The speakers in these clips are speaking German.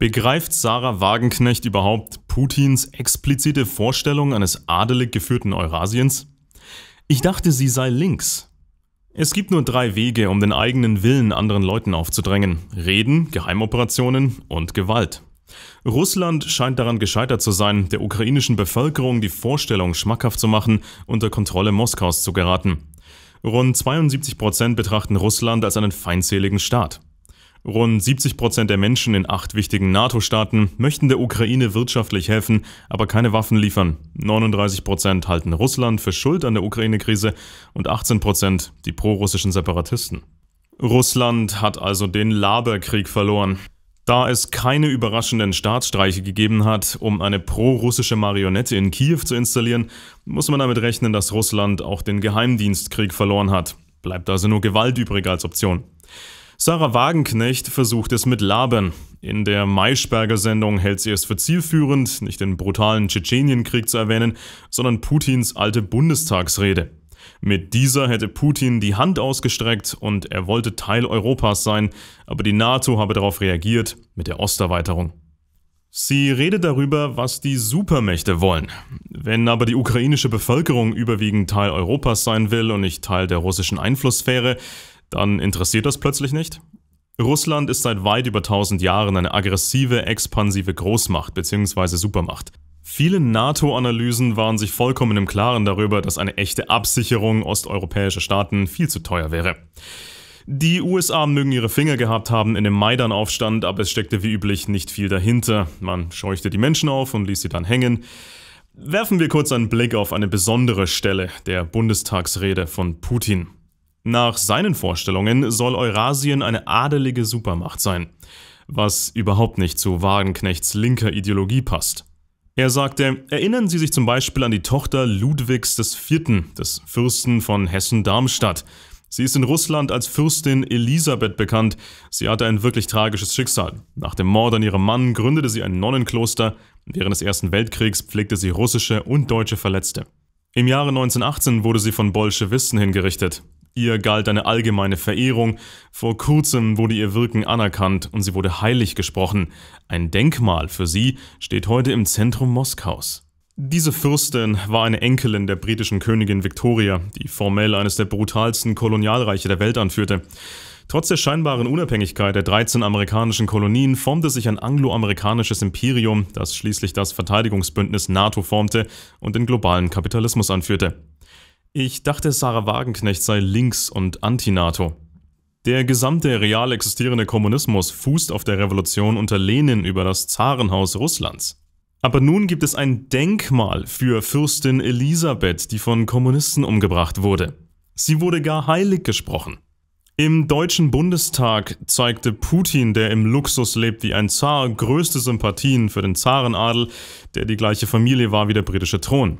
Begreift Sarah Wagenknecht überhaupt Putins explizite Vorstellung eines adelig geführten Eurasiens? Ich dachte, sie sei links. Es gibt nur drei Wege, um den eigenen Willen anderen Leuten aufzudrängen. Reden, Geheimoperationen und Gewalt. Russland scheint daran gescheitert zu sein, der ukrainischen Bevölkerung die Vorstellung schmackhaft zu machen, unter Kontrolle Moskaus zu geraten. Rund 72 Prozent betrachten Russland als einen feindseligen Staat. Rund 70 Prozent der Menschen in acht wichtigen NATO-Staaten möchten der Ukraine wirtschaftlich helfen, aber keine Waffen liefern. 39 Prozent halten Russland für schuld an der Ukraine-Krise und 18 Prozent die prorussischen Separatisten. Russland hat also den Laberkrieg verloren. Da es keine überraschenden Staatsstreiche gegeben hat, um eine prorussische Marionette in Kiew zu installieren, muss man damit rechnen, dass Russland auch den Geheimdienstkrieg verloren hat. Bleibt also nur Gewalt übrig als Option. Sarah Wagenknecht versucht es mit Laben. In der Maischberger-Sendung hält sie es für zielführend, nicht den brutalen Tschetschenienkrieg zu erwähnen, sondern Putins alte Bundestagsrede. Mit dieser hätte Putin die Hand ausgestreckt und er wollte Teil Europas sein, aber die NATO habe darauf reagiert mit der Osterweiterung. Sie redet darüber, was die Supermächte wollen. Wenn aber die ukrainische Bevölkerung überwiegend Teil Europas sein will und nicht Teil der russischen Einflusssphäre, dann interessiert das plötzlich nicht. Russland ist seit weit über 1000 Jahren eine aggressive, expansive Großmacht bzw. Supermacht. Viele NATO-Analysen waren sich vollkommen im Klaren darüber, dass eine echte Absicherung osteuropäischer Staaten viel zu teuer wäre. Die USA mögen ihre Finger gehabt haben in dem Maidan-Aufstand, aber es steckte wie üblich nicht viel dahinter. Man scheuchte die Menschen auf und ließ sie dann hängen. Werfen wir kurz einen Blick auf eine besondere Stelle der Bundestagsrede von Putin. Nach seinen Vorstellungen soll Eurasien eine adelige Supermacht sein, was überhaupt nicht zu Wagenknechts linker Ideologie passt. Er sagte, erinnern Sie sich zum Beispiel an die Tochter Ludwigs IV., des Fürsten von Hessen-Darmstadt. Sie ist in Russland als Fürstin Elisabeth bekannt. Sie hatte ein wirklich tragisches Schicksal. Nach dem Mord an ihrem Mann gründete sie ein Nonnenkloster. Während des Ersten Weltkriegs pflegte sie russische und deutsche Verletzte. Im Jahre 1918 wurde sie von Bolschewisten hingerichtet. Ihr galt eine allgemeine Verehrung, vor kurzem wurde ihr Wirken anerkannt und sie wurde heilig gesprochen. Ein Denkmal für sie steht heute im Zentrum Moskaus. Diese Fürstin war eine Enkelin der britischen Königin Victoria, die formell eines der brutalsten Kolonialreiche der Welt anführte. Trotz der scheinbaren Unabhängigkeit der 13 amerikanischen Kolonien formte sich ein angloamerikanisches Imperium, das schließlich das Verteidigungsbündnis NATO formte und den globalen Kapitalismus anführte. Ich dachte, Sarah Wagenknecht sei links und Anti-NATO. Der gesamte real existierende Kommunismus fußt auf der Revolution unter Lenin über das Zarenhaus Russlands. Aber nun gibt es ein Denkmal für Fürstin Elisabeth, die von Kommunisten umgebracht wurde. Sie wurde gar heilig gesprochen. Im Deutschen Bundestag zeigte Putin, der im Luxus lebt wie ein Zar, größte Sympathien für den Zarenadel, der die gleiche Familie war wie der britische Thron.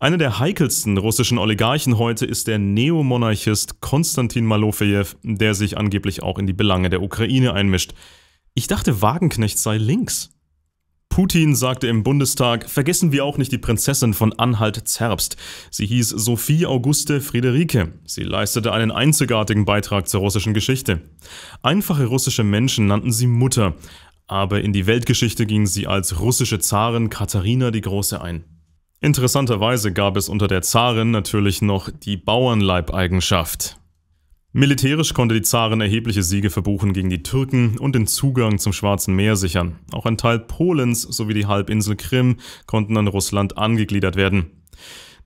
Einer der heikelsten russischen Oligarchen heute ist der Neomonarchist Konstantin Malofejew, der sich angeblich auch in die Belange der Ukraine einmischt. Ich dachte, Wagenknecht sei links. Putin sagte im Bundestag, vergessen wir auch nicht die Prinzessin von Anhalt-Zerbst. Sie hieß Sophie Auguste Friederike. Sie leistete einen einzigartigen Beitrag zur russischen Geschichte. Einfache russische Menschen nannten sie Mutter, aber in die Weltgeschichte ging sie als russische Zarin Katharina die Große ein. Interessanterweise gab es unter der Zarin natürlich noch die Bauernleibeigenschaft. Militärisch konnte die Zarin erhebliche Siege verbuchen gegen die Türken und den Zugang zum Schwarzen Meer sichern. Auch ein Teil Polens sowie die Halbinsel Krim konnten an Russland angegliedert werden.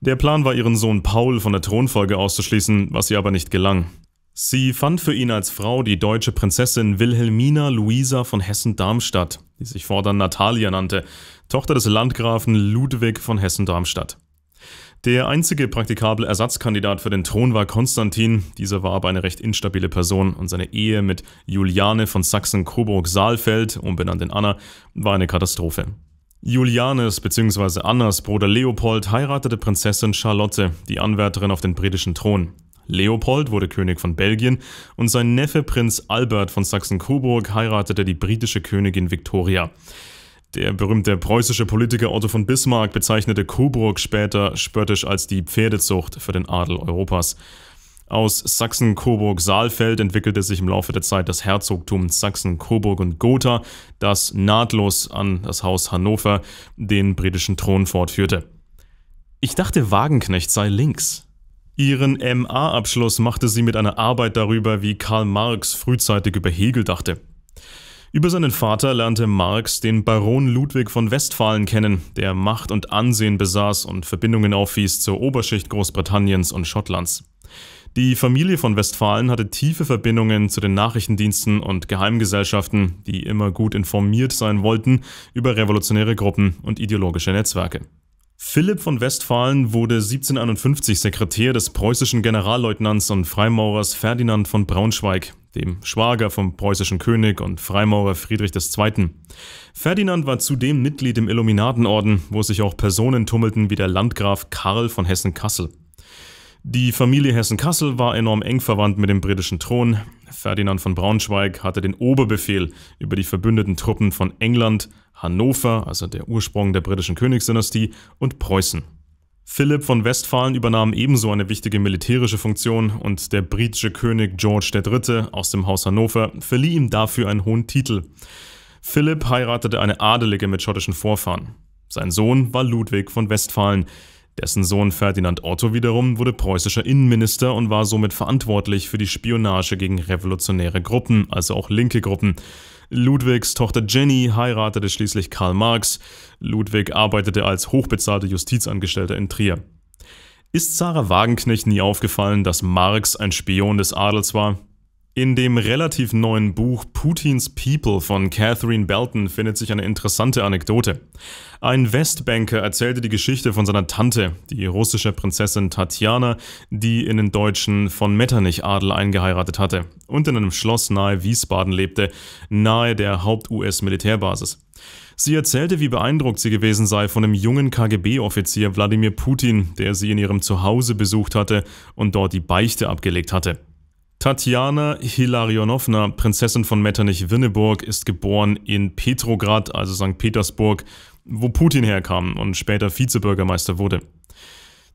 Der Plan war, ihren Sohn Paul von der Thronfolge auszuschließen, was ihr aber nicht gelang. Sie fand für ihn als Frau die deutsche Prinzessin Wilhelmina Luisa von Hessen-Darmstadt, die sich fortan Natalia nannte, Tochter des Landgrafen Ludwig von Hessen-Darmstadt. Der einzige praktikable Ersatzkandidat für den Thron war Konstantin. Dieser war aber eine recht instabile Person und seine Ehe mit Juliane von Sachsen-Coburg-Saalfeld, umbenannt in Anna, war eine Katastrophe. Julianes bzw. Annas Bruder Leopold heiratete Prinzessin Charlotte, die Anwärterin auf den britischen Thron. Leopold wurde König von Belgien und sein Neffe Prinz Albert von Sachsen-Coburg heiratete die britische Königin Victoria. Der berühmte preußische Politiker Otto von Bismarck bezeichnete Coburg später spöttisch als die Pferdezucht für den Adel Europas. Aus Sachsen-Coburg-Saalfeld entwickelte sich im Laufe der Zeit das Herzogtum Sachsen-Coburg und Gotha, das nahtlos an das Haus Hannover den britischen Thron fortführte. Ich dachte, Wagenknecht sei links. Ihren MA-Abschluss machte sie mit einer Arbeit darüber, wie Karl Marx frühzeitig über Hegel dachte. Über seinen Vater lernte Marx den Baron Ludwig von Westfalen kennen, der Macht und Ansehen besaß und Verbindungen aufwies zur Oberschicht Großbritanniens und Schottlands. Die Familie von Westfalen hatte tiefe Verbindungen zu den Nachrichtendiensten und Geheimgesellschaften, die immer gut informiert sein wollten über revolutionäre Gruppen und ideologische Netzwerke. Philipp von Westfalen wurde 1751 Sekretär des preußischen Generalleutnants und Freimaurers Ferdinand von Braunschweig, dem Schwager vom preußischen König und Freimaurer Friedrich II. Ferdinand war zudem Mitglied im Illuminatenorden, wo sich auch Personen tummelten wie der Landgraf Karl von Hessen-Kassel. Die Familie Hessen-Kassel war enorm eng verwandt mit dem britischen Thron. Ferdinand von Braunschweig hatte den Oberbefehl über die verbündeten Truppen von England, Hannover, also der Ursprung der britischen Königsdynastie, und Preußen. Philipp von Westfalen übernahm ebenso eine wichtige militärische Funktion und der britische König George III. aus dem Haus Hannover verlieh ihm dafür einen hohen Titel. Philipp heiratete eine Adelige mit schottischen Vorfahren. Sein Sohn war Ludwig von Westfalen. Dessen Sohn Ferdinand Otto wiederum wurde preußischer Innenminister und war somit verantwortlich für die Spionage gegen revolutionäre Gruppen, also auch linke Gruppen. Ludwigs Tochter Jenny heiratete schließlich Karl Marx. Ludwig arbeitete als hochbezahlter Justizangestellter in Trier. Ist Sarah Wagenknecht nie aufgefallen, dass Marx ein Spion des Adels war? In dem relativ neuen Buch Putins People von Catherine Belton findet sich eine interessante Anekdote. Ein Westbanker erzählte die Geschichte von seiner Tante, die russische Prinzessin Tatjana, die in den Deutschen von Metternich-Adel eingeheiratet hatte und in einem Schloss nahe Wiesbaden lebte, nahe der Haupt-US-Militärbasis. Sie erzählte, wie beeindruckt sie gewesen sei von dem jungen KGB-Offizier Wladimir Putin, der sie in ihrem Zuhause besucht hatte und dort die Beichte abgelegt hatte. Tatjana Hilarionovna, Prinzessin von Metternich-Winneburg, ist geboren in Petrograd, also St. Petersburg, wo Putin herkam und später Vizebürgermeister wurde.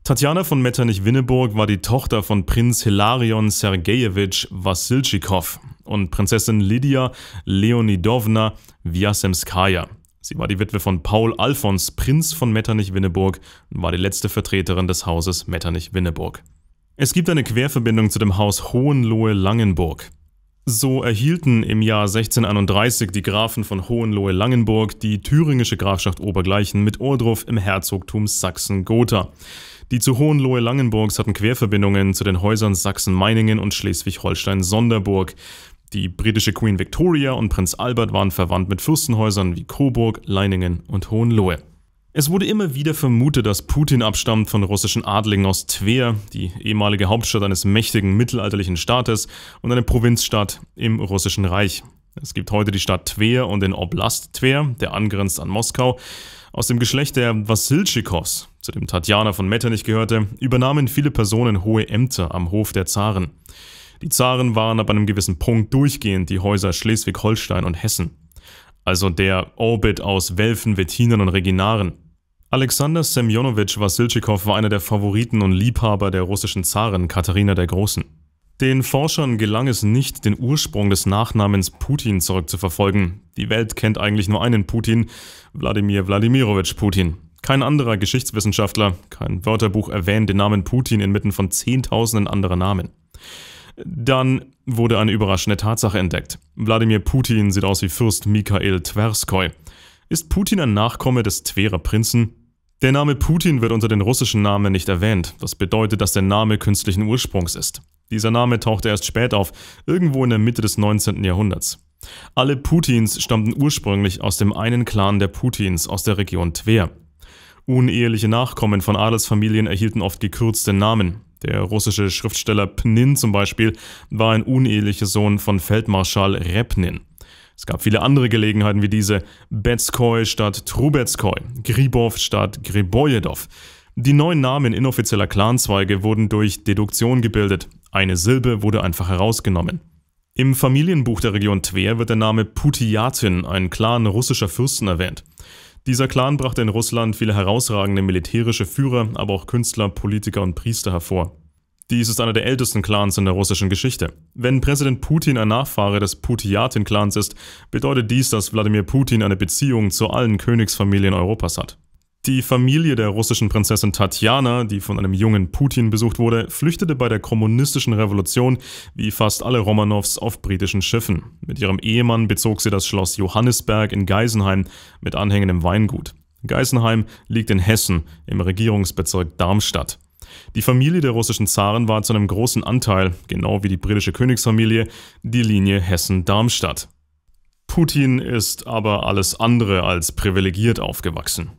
Tatjana von Metternich-Winneburg war die Tochter von Prinz Hilarion Sergejewitsch Wassilchikow und Prinzessin Lydia Leonidovna Wiasemskaya. Sie war die Witwe von Paul Alfons, Prinz von Metternich-Winneburg und war die letzte Vertreterin des Hauses Metternich-Winneburg. Es gibt eine Querverbindung zu dem Haus Hohenlohe-Langenburg. So erhielten im Jahr 1631 die Grafen von Hohenlohe-Langenburg die thüringische Grafschaft Obergleichen mit Ohrdruf im Herzogtum Sachsen-Gotha. Die zu Hohenlohe-Langenburgs hatten Querverbindungen zu den Häusern Sachsen-Meiningen und Schleswig-Holstein-Sonderburg. Die britische Queen Victoria und Prinz Albert waren verwandt mit Fürstenhäusern wie Coburg, Leiningen und Hohenlohe. Es wurde immer wieder vermutet, dass Putin abstammt von russischen Adligen aus Twer, die ehemalige Hauptstadt eines mächtigen mittelalterlichen Staates und eine Provinzstadt im russischen Reich. Es gibt heute die Stadt Twer und den Oblast Twer, der angrenzt an Moskau. Aus dem Geschlecht der Wassilchikos, zu dem Tatjana von Metternich gehörte, übernahmen viele Personen hohe Ämter am Hof der Zaren. Die Zaren waren ab einem gewissen Punkt durchgehend die Häuser Schleswig-Holstein und Hessen. Also der Orbit aus Welfen, Wettinern und Reginaren. Alexander Semjonowitsch Wassiltschikow war einer der Favoriten und Liebhaber der russischen Zarin Katharina der Großen. Den Forschern gelang es nicht, den Ursprung des Nachnamens Putin zurückzuverfolgen. Die Welt kennt eigentlich nur einen Putin, Wladimir Wladimirowitsch Putin. Kein anderer Geschichtswissenschaftler, kein Wörterbuch erwähnt den Namen Putin inmitten von Zehntausenden anderer Namen. Dann wurde eine überraschende Tatsache entdeckt. Wladimir Putin sieht aus wie Fürst Mikhail Twerskoi. Ist Putin ein Nachkomme des Twerer Prinzen? Der Name Putin wird unter den russischen Namen nicht erwähnt, was bedeutet, dass der Name künstlichen Ursprungs ist. Dieser Name tauchte erst spät auf, irgendwo in der Mitte des 19. Jahrhunderts. Alle Putins stammten ursprünglich aus dem einen Clan der Putins aus der Region Twer. Uneheliche Nachkommen von Adelsfamilien erhielten oft gekürzte Namen. Der russische Schriftsteller Pnin zum Beispiel war ein unehelicher Sohn von Feldmarschall Repnin. Es gab viele andere Gelegenheiten wie diese Betskoy statt Trubetskoy, Gribov statt Gribojedow. Die neuen Namen inoffizieller Clanzweige wurden durch Deduktion gebildet. Eine Silbe wurde einfach herausgenommen. Im Familienbuch der Region Twer wird der Name Putiatin, ein Clan russischer Fürsten, erwähnt. Dieser Clan brachte in Russland viele herausragende militärische Führer, aber auch Künstler, Politiker und Priester hervor. Dies ist einer der ältesten Clans in der russischen Geschichte. Wenn Präsident Putin ein Nachfahre des Putiatin-Clans ist, bedeutet dies, dass Wladimir Putin eine Beziehung zu allen Königsfamilien Europas hat. Die Familie der russischen Prinzessin Tatjana, die von einem jungen Putin besucht wurde, flüchtete bei der kommunistischen Revolution wie fast alle Romanows auf britischen Schiffen. Mit ihrem Ehemann bezog sie das Schloss Johannisberg in Geisenheim mit anhängendem Weingut. Geisenheim liegt in Hessen im Regierungsbezirk Darmstadt. Die Familie der russischen Zaren war zu einem großen Anteil, genau wie die britische Königsfamilie, die Linie Hessen-Darmstadt. Putin ist aber alles andere als privilegiert aufgewachsen.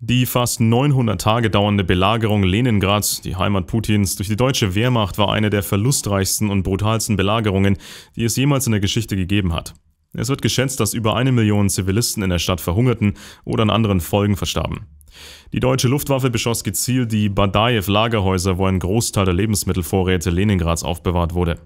Die fast 900 Tage dauernde Belagerung Leningrads, die Heimat Putins, durch die deutsche Wehrmacht war eine der verlustreichsten und brutalsten Belagerungen, die es jemals in der Geschichte gegeben hat. Es wird geschätzt, dass über eine Million Zivilisten in der Stadt verhungerten oder an anderen Folgen verstarben. Die deutsche Luftwaffe beschoss gezielt die badaev lagerhäuser wo ein Großteil der Lebensmittelvorräte Leningrads aufbewahrt wurde.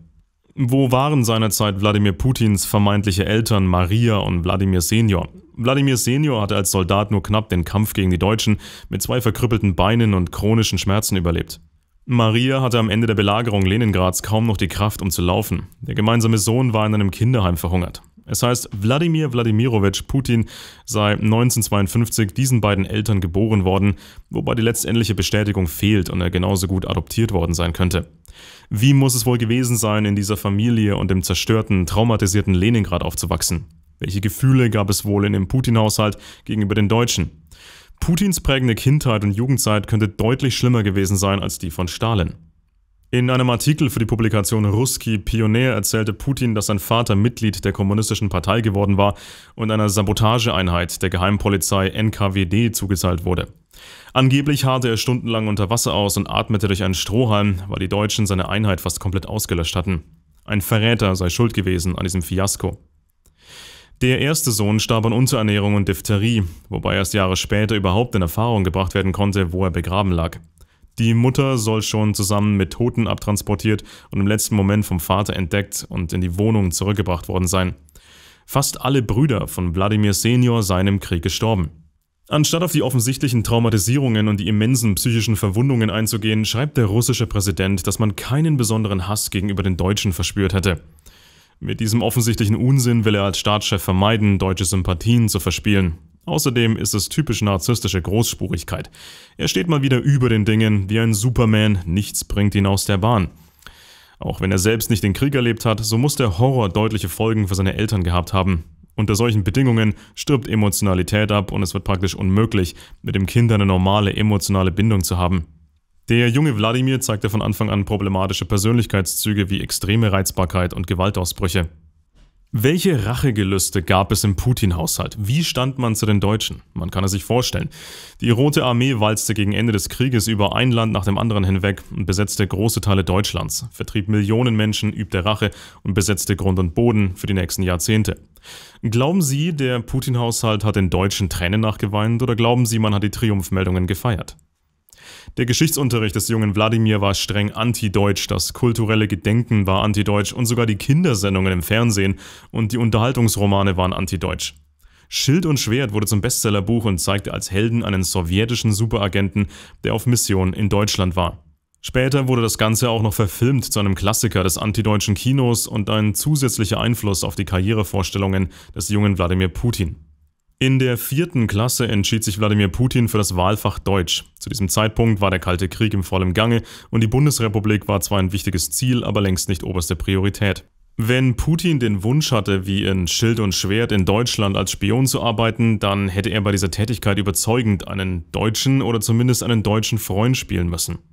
Wo waren seinerzeit Wladimir Putins vermeintliche Eltern Maria und Wladimir Senior? Wladimir Senior hatte als Soldat nur knapp den Kampf gegen die Deutschen mit zwei verkrüppelten Beinen und chronischen Schmerzen überlebt. Maria hatte am Ende der Belagerung Leningrads kaum noch die Kraft, um zu laufen. Der gemeinsame Sohn war in einem Kinderheim verhungert. Es heißt, Wladimir Wladimirowitsch Putin sei 1952 diesen beiden Eltern geboren worden, wobei die letztendliche Bestätigung fehlt und er genauso gut adoptiert worden sein könnte. Wie muss es wohl gewesen sein, in dieser Familie und dem zerstörten, traumatisierten Leningrad aufzuwachsen? Welche Gefühle gab es wohl in dem Putin-Haushalt gegenüber den Deutschen? Putins prägende Kindheit und Jugendzeit könnte deutlich schlimmer gewesen sein als die von Stalin. In einem Artikel für die Publikation Ruski Pionier erzählte Putin, dass sein Vater Mitglied der Kommunistischen Partei geworden war und einer Sabotageeinheit der Geheimpolizei NKWD zugeteilt wurde. Angeblich harrte er stundenlang unter Wasser aus und atmete durch einen Strohhalm, weil die Deutschen seine Einheit fast komplett ausgelöscht hatten. Ein Verräter sei schuld gewesen an diesem Fiasko. Der erste Sohn starb an Unterernährung und Diphtherie, wobei erst Jahre später überhaupt in Erfahrung gebracht werden konnte, wo er begraben lag. Die Mutter soll schon zusammen mit Toten abtransportiert und im letzten Moment vom Vater entdeckt und in die Wohnung zurückgebracht worden sein. Fast alle Brüder von Wladimir Senior seien im Krieg gestorben. Anstatt auf die offensichtlichen Traumatisierungen und die immensen psychischen Verwundungen einzugehen, schreibt der russische Präsident, dass man keinen besonderen Hass gegenüber den Deutschen verspürt hätte. Mit diesem offensichtlichen Unsinn will er als Staatschef vermeiden, deutsche Sympathien zu verspielen. Außerdem ist es typisch narzisstische Großspurigkeit. Er steht mal wieder über den Dingen, wie ein Superman, nichts bringt ihn aus der Bahn. Auch wenn er selbst nicht den Krieg erlebt hat, so muss der Horror deutliche Folgen für seine Eltern gehabt haben. Unter solchen Bedingungen stirbt Emotionalität ab und es wird praktisch unmöglich, mit dem Kind eine normale emotionale Bindung zu haben. Der junge Wladimir zeigte von Anfang an problematische Persönlichkeitszüge wie extreme Reizbarkeit und Gewaltausbrüche. Welche Rachegelüste gab es im Putin-Haushalt? Wie stand man zu den Deutschen? Man kann es sich vorstellen. Die Rote Armee walzte gegen Ende des Krieges über ein Land nach dem anderen hinweg und besetzte große Teile Deutschlands, vertrieb Millionen Menschen, übte Rache und besetzte Grund und Boden für die nächsten Jahrzehnte. Glauben Sie, der Putin-Haushalt hat den Deutschen Tränen nachgeweint oder glauben Sie, man hat die Triumphmeldungen gefeiert? Der Geschichtsunterricht des jungen Wladimir war streng antideutsch, das kulturelle Gedenken war antideutsch und sogar die Kindersendungen im Fernsehen und die Unterhaltungsromane waren antideutsch. Schild und Schwert wurde zum Bestsellerbuch und zeigte als Helden einen sowjetischen Superagenten, der auf Mission in Deutschland war. Später wurde das Ganze auch noch verfilmt zu einem Klassiker des antideutschen Kinos und ein zusätzlicher Einfluss auf die Karrierevorstellungen des jungen Wladimir Putin. In der vierten Klasse entschied sich Wladimir Putin für das Wahlfach Deutsch. Zu diesem Zeitpunkt war der Kalte Krieg im vollen Gange und die Bundesrepublik war zwar ein wichtiges Ziel, aber längst nicht oberste Priorität. Wenn Putin den Wunsch hatte, wie in Schild und Schwert in Deutschland als Spion zu arbeiten, dann hätte er bei dieser Tätigkeit überzeugend einen Deutschen oder zumindest einen deutschen Freund spielen müssen.